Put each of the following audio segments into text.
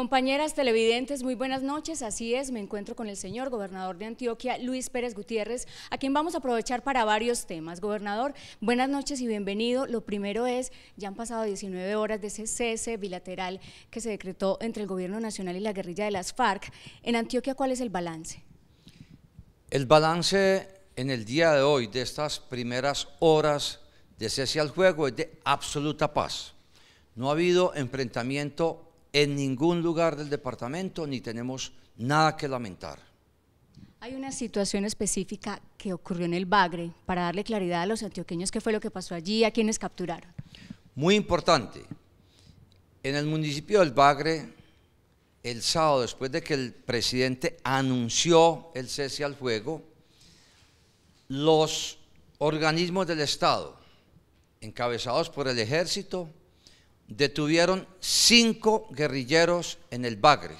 Compañeras televidentes, muy buenas noches. Así es, me encuentro con el señor gobernador de Antioquia, Luis Pérez Gutiérrez, a quien vamos a aprovechar para varios temas. Gobernador, buenas noches y bienvenido. Lo primero es, ya han pasado 19 horas de ese cese bilateral que se decretó entre el gobierno nacional y la guerrilla de las FARC. En Antioquia, ¿cuál es el balance? El balance en el día de hoy, de estas primeras horas de cese al juego, es de absoluta paz. No ha habido enfrentamiento en ningún lugar del departamento ni tenemos nada que lamentar. Hay una situación específica que ocurrió en el Bagre, para darle claridad a los antioqueños qué fue lo que pasó allí, a quiénes capturaron. Muy importante, en el municipio del Bagre, el sábado, después de que el presidente anunció el cese al fuego, los organismos del Estado, encabezados por el ejército, detuvieron cinco guerrilleros en el Bagre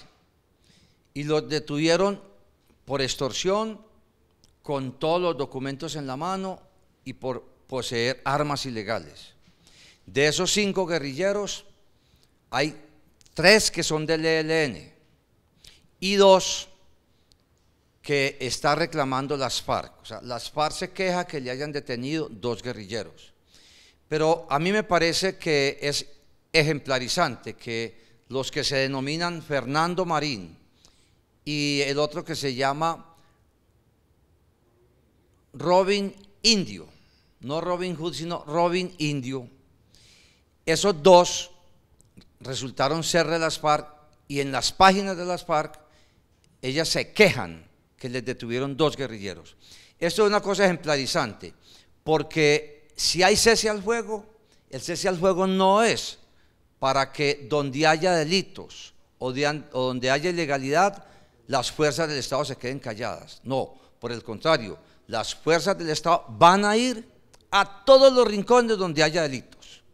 y los detuvieron por extorsión, con todos los documentos en la mano y por poseer armas ilegales. De esos cinco guerrilleros, hay tres que son del ELN y dos que está reclamando las FARC. O sea, las FARC se queja que le hayan detenido dos guerrilleros. Pero a mí me parece que es ejemplarizante que los que se denominan Fernando Marín y el otro que se llama Robin Indio, no Robin Hood, sino Robin Indio, esos dos resultaron ser de las FARC y en las páginas de las FARC ellas se quejan que les detuvieron dos guerrilleros. Esto es una cosa ejemplarizante, porque si hay cese al fuego, el cese al fuego no es para que donde haya delitos o, donde haya ilegalidad, las fuerzas del Estado se queden calladas. No, por el contrario, las fuerzas del Estado van a ir a todos los rincones donde haya delitos.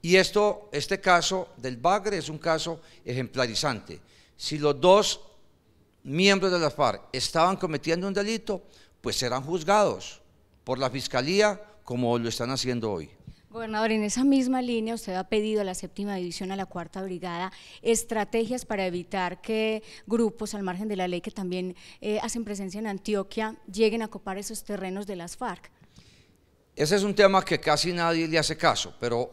Y esto, este caso del Bagre es un caso ejemplarizante. Si los dos miembros de la FARC estaban cometiendo un delito, pues serán juzgados por la Fiscalía como lo están haciendo hoy. Gobernador, en esa misma línea usted ha pedido a la séptima división, a la cuarta brigada, estrategias para evitar que grupos al margen de la ley que también eh, hacen presencia en Antioquia lleguen a copar esos terrenos de las FARC. Ese es un tema que casi nadie le hace caso, pero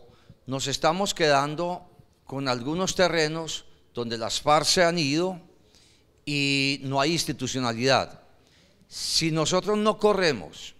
nos estamos quedando con algunos terrenos donde las FARC se han ido y no hay institucionalidad. Si nosotros no corremos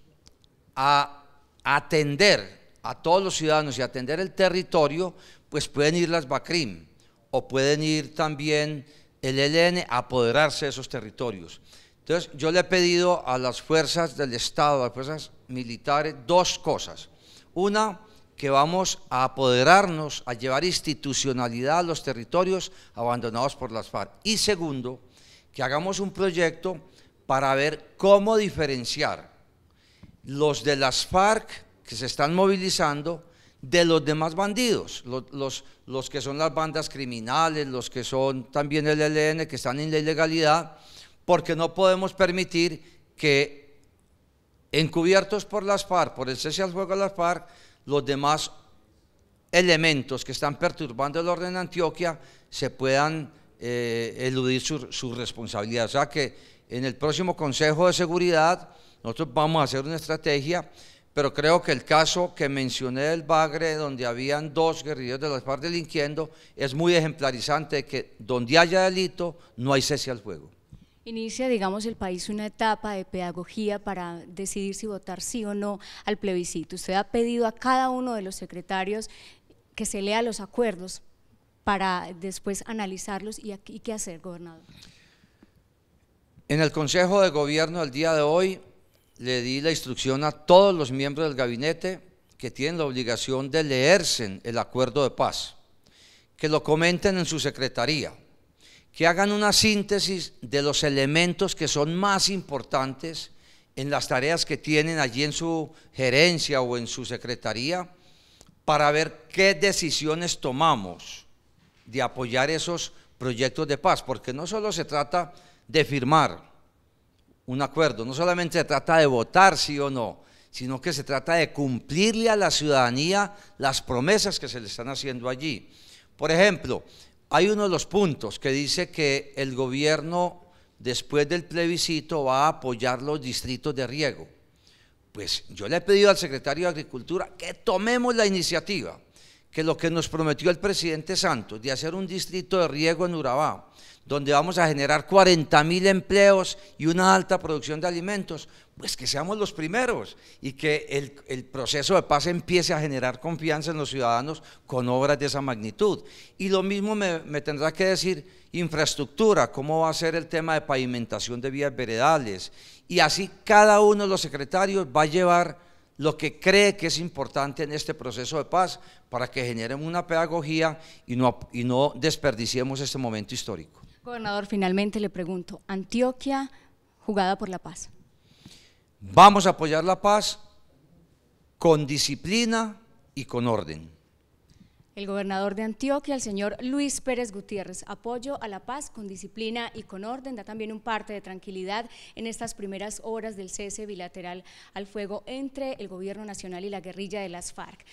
a atender a todos los ciudadanos y atender el territorio, pues pueden ir las BACRIM o pueden ir también el ELN a apoderarse de esos territorios. Entonces, yo le he pedido a las fuerzas del Estado, a las fuerzas militares, dos cosas. Una, que vamos a apoderarnos, a llevar institucionalidad a los territorios abandonados por las FARC. Y segundo, que hagamos un proyecto para ver cómo diferenciar los de las FARC que se están movilizando de los demás bandidos, los, los, que son las bandas criminales, los que son también el ELN, que están en la ilegalidad, porque no podemos permitir que encubiertos por las FARC, por el cese al fuego de las FARC, los demás elementos que están perturbando el orden en Antioquia se puedan eh, eludir su, su responsabilidad. O sea que en el próximo Consejo de Seguridad nosotros vamos a hacer una estrategia pero creo que el caso que mencioné del Bagre, donde habían dos guerrilleros de las FARC delinquiendo, es muy ejemplarizante de que donde haya delito no hay cese al fuego. Inicia, digamos, el país una etapa de pedagogía para decidir si votar sí o no al plebiscito. Usted ha pedido a cada uno de los secretarios que se lea los acuerdos para después analizarlos y, aquí, y qué hacer, gobernador. En el Consejo de Gobierno del día de hoy le di la instrucción a todos los miembros del gabinete que tienen la obligación de leerse el acuerdo de paz, que lo comenten en su secretaría, que hagan una síntesis de los elementos que son más importantes en las tareas que tienen allí en su gerencia o en su secretaría para ver qué decisiones tomamos de apoyar esos proyectos de paz, porque no solo se trata de firmar, un acuerdo. No solamente se trata de votar sí o no, sino que se trata de cumplirle a la ciudadanía las promesas que se le están haciendo allí. Por ejemplo, hay uno de los puntos que dice que el gobierno después del plebiscito va a apoyar los distritos de riego. Pues yo le he pedido al secretario de Agricultura que tomemos la iniciativa que lo que nos prometió el presidente Santos de hacer un distrito de riego en Urabá, donde vamos a generar 40 mil empleos y una alta producción de alimentos, pues que seamos los primeros y que el, proceso de paz empiece a generar confianza en los ciudadanos con obras de esa magnitud. Y lo mismo me, me tendrá que decir infraestructura, cómo va a ser el tema de pavimentación de vías veredales. Y así cada uno de los secretarios va a llevar lo que cree que es importante en este proceso de paz para que generemos una pedagogía y no, y no desperdiciemos este momento histórico. Gobernador, finalmente le pregunto, Antioquia jugada por la paz. Vamos a apoyar la paz con disciplina y con orden. El gobernador de Antioquia, el señor Luis Pérez Gutiérrez, apoyo a la paz con disciplina y con orden, da también un parte de tranquilidad en estas primeras horas del cese bilateral al fuego entre el gobierno nacional y la guerrilla de las FARC.